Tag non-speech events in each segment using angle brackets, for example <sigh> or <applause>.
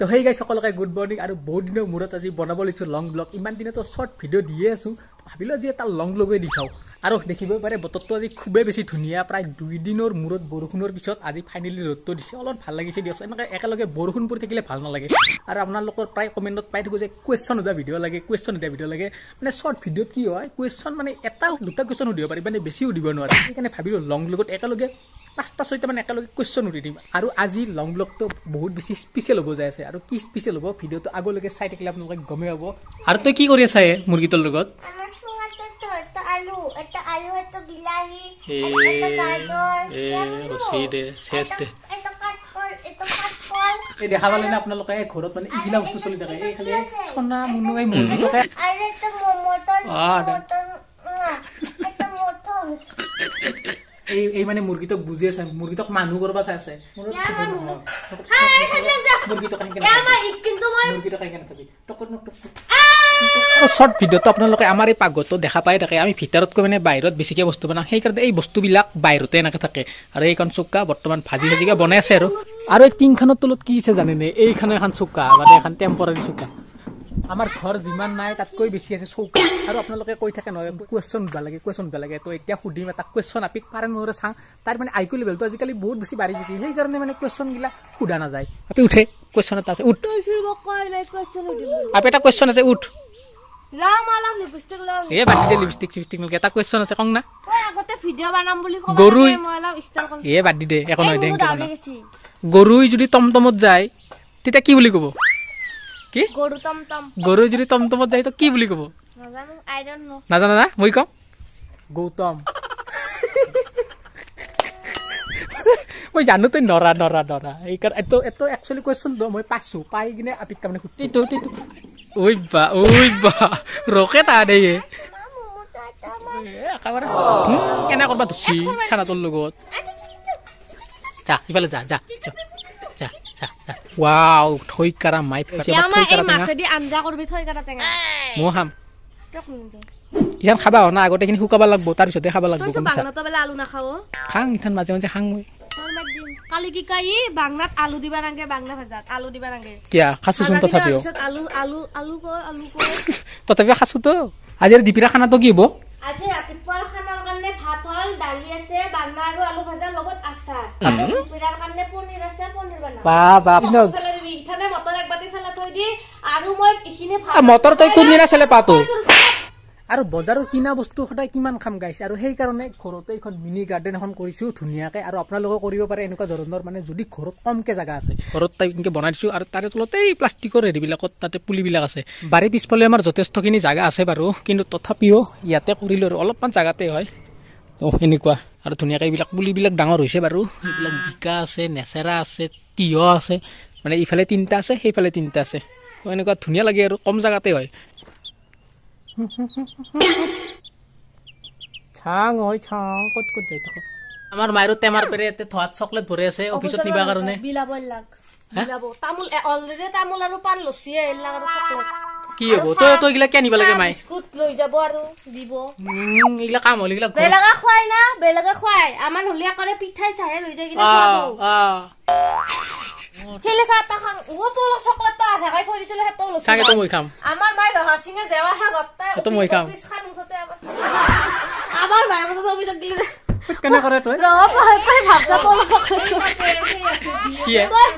তো সেই গাই সকলকে গুড মৰ্ণিং আৰু বহুত দিনৰ মূৰত আজি বনাব লৈছো লং ব্লগ ইমান দিনেতো শ্বৰ্ট ভিডিঅ' দিয়ে আছো ভাবিলো যে এটা লং ব্লগে দেখাওঁ আৰু দেখিব পাৰে বতৰটো আজি খুবেই বেছি ধুনীয়া প্ৰায় দুইদিনৰ মূৰত বৰষুণৰ পিছত আজি ফাইনেলি ৰ'দটো দিছে অলপ ভাল লাগিছে দিয়কচোন এনেকৈ একেলগে বৰষুণ পৰি থাকিলে ভাল নালাগে আৰু আপোনালোকৰ প্ৰায় কমেণ্টত পাই থাকোঁ যে কুৱেশ্যন সোধা ভিডিঅ' লাগে কুৱেশ্যন সোধা ভিডিঅ' লাগে মানে শ্বৰ্ট ভিডিঅ'ত কি হয় কুৱেশ্যন মানে এটা দুটা কুৱেশ্যন সুধিব পাৰি মানে বেছিও সুধিব নোৱাৰে সেইকাৰণে ভাবিলোঁ লং ব্লগত একেলগে পাঁচটা ছয়টামান একেলগে কুৱেশ্যন উঠি দিম আৰু আজি লং ব্লকটো বহুত বেছি স্পেচিয়েল হ'ব যায় আছে আৰু কি স্পেচিয়েল হ'ব ভিডিঅ'টো আগলৈকে চাই থাকিলে আপোনালোকে গমেই হ'ব আৰু তই কি কৰি আছা মুৰ্গীটোৰ লগত দেখা পালে আপোনালোকে ঘৰত মানে এইবিলাক বস্তু চলি থাকে এই মানে মুৰ্গীটোক বুজি আছে মুৰ্গীটোক মানুহ কৰিব চাইছে শ্বৰ্ট ভিডিঅ'টো আপোনালোকে আমাৰ এই পাকঘৰটো দেখা পাই থাকে আমি ভিতৰতকৈ মানে বাহিৰত বেছিকৈ বস্তু বনাওঁ সেইকাৰণে এই বস্তুবিলাক বাহিৰতে এনেকৈ থাকে আৰু এইখন চুক্কা বৰ্তমান ভাজি ভাজিকৈ বনাই আছে আৰু আৰু এই টিংখনৰ তলত কি আছে জানেনে এইখন এখন চুক্কা মানে এখন টেম্পৰাৰী চুক্কা আমাৰ ঘৰ যিমান নাই তাতকৈ বেছি আছে চৌকাত আৰু আপোনালোকে কৈ থাকে নহয় কুৱেশ্যন সুধিব লাগে কুৱেশ্যন সুধিব লাগে তো এতিয়া সুধিম এটা কুৱেশ্যন আপিক পাৰে মোৰ চাং তাৰ মানে আইকিউ লেভেলটো আজিকালি বহুত বেছি বাঢ়ি গৈছে সেইকাৰণে মানে কুৱেশ্যন গিলা সোধা নাযায় আপি উঠে কুৱেশ্যন এটা আছে উঠ আপি এটা কুৱেশ্যন আছে উঠ গৰুই যদি টমটমত যায় তেতিয়া কি বুলি কব কি গৰু টমটম গৰু যদি টমটমত যায় তো কি বুলি কব নাজানো আই ডোন্ট নো নাজানো না মই কম গৌতম মই জানো তই নৰা নৰা নৰা এইকাৰণে এইটো এইটো একচুৱেলি কুৱেশ্যন দ মই পাইছোঁ পাই কিনে আপিক তাৰমানে সুধি তো তো ঐ বা ঐ বা ৰকে তাৰ দেই কেনে কৰবা ধৰিছি চানাটোৰ লগত যা ইফালে যা যা ৱাও থৈ কাৰা মাই মাছেদি ইথান খাবা হোৱা না আগতে খিনি শুকাব লাগব তাৰপিছতে খাব লাগব আলু নাখাওঁ খাং ইথান মাজে মাজে খাং মই তথাপি <laughs> খাচোতো আজিৰ দীপিৰা খানাটো কি হ'ব মটৰ তই কোনদিনা চেলে পাতো আৰু বজাৰৰ কিনা বস্তু সদায় কিমান খাম গাইছে আৰু সেইকাৰণে ঘৰতে এখন মিনি গাৰ্ডেন এখন কৰিছো ধুনীয়াকে আৰু আপোনালোকে কৰিব পাৰে এনেকুৱা ধৰণৰ মানে যদি ঘৰত কমকে জাগা আছে ঘৰত তাই এনেকে বনাই দিছো আৰু তাৰে তলতে এই প্লাষ্টিকৰ হেৰিবিলাকত তাতে পুলিবিলাক আছে বাৰীৰ পিছফালে আমাৰ যথেষ্টখিনি জাগা আছে বাৰু কিন্তু তথাপিও ইয়াতে কৰিলো আৰু অলপমান জাগাতে হয় এনেকুৱা আৰু ধুনীয়াকৈ এইবিলাক পুলিবিলাক ডাঙৰ হৈছে বাৰু এইবিলাক জিকা আছে নেচেৰা আছে তিয় আছে মানে ইফালে তিনিটা আছে সেইফালে তিনিটা আছে ত' এনেকুৱা ধুনীয়া লাগে আৰু কম জেগাতে হয় চাং হয় চাং ক'ত ক'ত যাই থাকো আমাৰ মায়েৰো টেমাৰ পেৰে ইয়াতে থোৱাত চকলেট ভৰি আছে অফিচত নিবাৰ কাৰণে কি হব তই তই এইবিলাক কেনিব লাগে মাই বিস্কুট লৈ যাব আৰু দিব উম কাম হল এইবিলাক বেলেগে খুৱাই না বেলেগে খুৱাই আমাৰ হলিয়া কৰে পিঠাই চাহে লৈ যায় কিনে খুৱাব অ কেনেকৰে তই ভাবি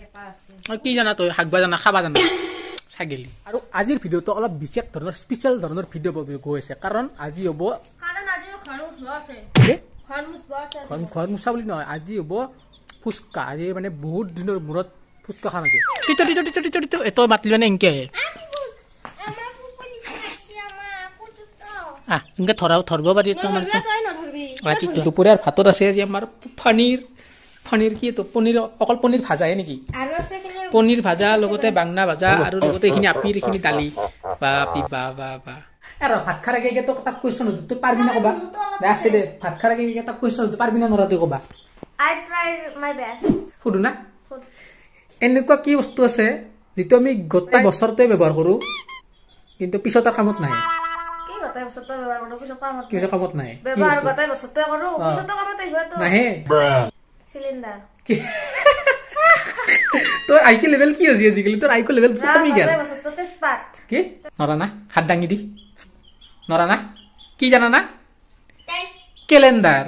কি জানা তই হাগব জানা খাবা জানা ছাগলী আৰু আজিৰ ভিডিঅ'টো অলপ বিশেষ ধৰণৰ স্পেচিয়েল ধৰণৰ ভিডিঅ' গৈ আছে কাৰণ আজি হ'ব ঘৰ মোচা বুলি নহয় আজি হ'ব ফুচকা আজি মানে বহুত দিনৰ মূৰত ফুচকা খাম নেকি তই মাতিলি মানে এনেকে এনেকে ধৰা ধৰিব পাৰি দুপৰীয়াৰ ভাতত আছে আজি আমাৰ ফানিৰ পনীৰ কি এইটো পনীৰ অকল পনীৰ ভাজাহে নেকি পনীৰ ভাজা লগতে বাংনা ভাজা আৰু লগতে এইখিনি আপিৰ এইখিনি দালি বা আপি বা বা বা এনেকুৱা কি বস্তু আছে যিটো আমি গোটেই বছৰতে ব্যৱহাৰ কৰো কিন্তু পিছত কামত নাহে নাহে সিলিন্ডার তোর আইকে লেভেল কি হইছে আজিকালি তোর আইকো লেভেল কমি গেল কি নরা না হাত দাঙ্গি দি নরা না কি জানা না ক্যালেন্ডার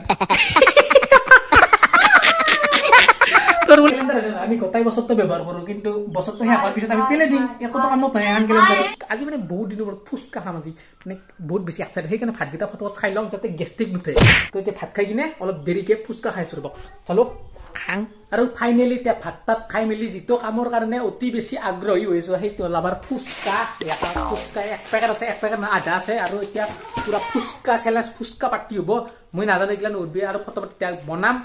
আমি গোটাই বছৰটো ব্যৱহাৰ কৰোঁ কিন্তু বছৰটো শেষ হোৱাৰ পিছত আমি পেলাই দিম একো টকা মই বেয়াহান কেলে আজি মানে বহুত দিনৰ পৰা ফুচকা খাম আজি মানে বহুত বেছি আছে সেইকাৰণে ভাতকেইটা ফটকত খাই লওঁ যাতে গেষ্ট্ৰিক নুঠে তো এতিয়া ভাত খাই কিনে অলপ দেৰিকৈ ফুচকা খাইছোঁ ৰ'ব চালো খাং আৰু ফাইনেলি এতিয়া ভাত তাত খাই মেলি যিটো কামৰ কাৰণে অতি বেছি আগ্ৰহী হৈছো সেইটো হ'ল আমাৰ ফুচকা ফুচকা এক পেকেট আছে এক পেকেট আধা আছে আৰু এতিয়া পুৰা ফুচকা চেলাচ ফুচকা পাতি হ'ব মই নাজানো এইগিলা নুসুধবি আৰু ফটো পাতি বনাম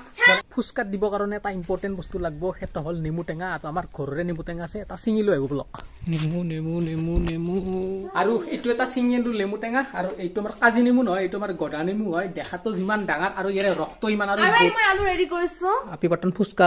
ফুচকা দিব কাৰণে এটা ইম্পৰ্টেণ্ট বস্তু লাগব সেইটো হ'ল নেমু টেঙা আৰু আমাৰ ঘৰৰে নেমু টেঙা আছে এটা চিঙি লৈ আহিব ব্লক নেমু নেমু নেমু নেমু আৰু এইটো এটা চিঙি আনিলো নেমু টেঙা আৰু এইটো আমাৰ কাজি নেমু নহয় এইটো আমাৰ গদা নেমু হয় দেখাটো যিমান ডাঙৰ আৰু ইয়াৰে ৰক্ত ইমান আৰু আপি বাটন ফুচকা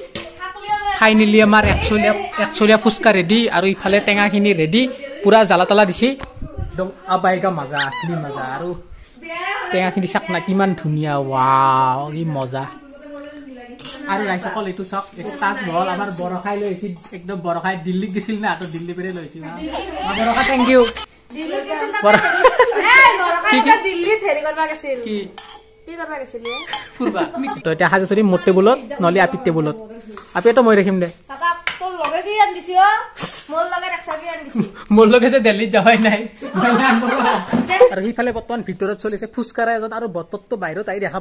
ঠাই নিলি আমাৰ একচলীয়া একচলীয়া ফুচকা ৰেডি আৰু ইফালে টেঙাখিনি ৰেডি পূৰা জ্বালা তালা দিছে একদম আবাইগা মজা আছিলে মজা আৰু টেঙাখিনি চাওক না কিমান ধুনীয়া ৱাও কি মজা আৰু ৰাইজসকল এইটো চাওক এইটো তাজমহল আমাৰ বৰষাই লৈ আহিছিল একদম বৰষাই দিল্লীত গৈছিল না আৰু দিল্লী পেৰে লৈ আহিছিল বৰষা থেংক ইউ কি কি তো <laughs> <laughs> <laughs> এজন আৰু বতৰটো বাহিৰত আহি দেখা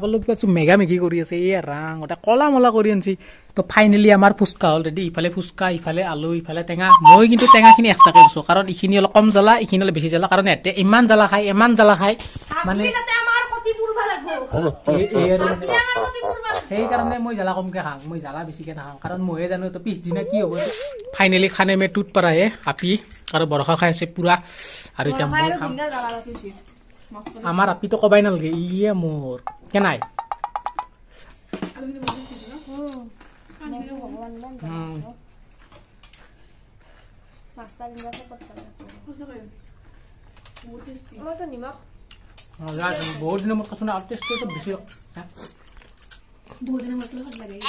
মেঘা মেঘি কৰি আছে এই ৰাং এটা কলা মলা কৰি আনিছি তো ফাইনেলি আমাৰ ফুচকা হ'ল ৰেডি ইফালে ফুচকা ইফালে আলু ইফালে টেঙা মই কিন্তু টেঙাখিনি এক্সট্ৰাকৈ আছো কাৰণ ইখিনি অলপ কম জ্বলা ইখিনি অলপ বেছি জ্বলা কাৰণ ইহঁতে ইমান জ্বলা খাই ইমান জ্বলা খাই মানে সেইকাৰণে মই জ্বালা কমকৈ খাওঁ মই জ্বালা বেছিকৈ নাখাওঁ কাৰণ ময়ে জানো তো পিছদিনা কি হ'ব ফাইনেলি খানে মে টুট পাৰায়ে আপি আৰু বৰষা খাই আছে পুৰা আৰু এতিয়া মই খাম আমাৰ আপিটো ক'বাই নালাগে ইয়ে মোৰ কেনাই নিমখ বহুত দিনৰ মূৰত কচোন আৰু টেষ্টটো বেছি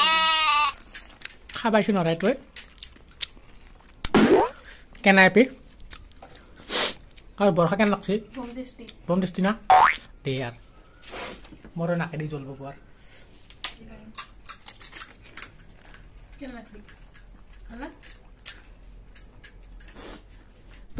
খা পাইছো নৰাই তই কেনে এপি আৰু বৰষা কেনে লাগছি বম টেষ্টি না দে আৰ মোৰ নাকে দি জ্বলব পোৱাৰ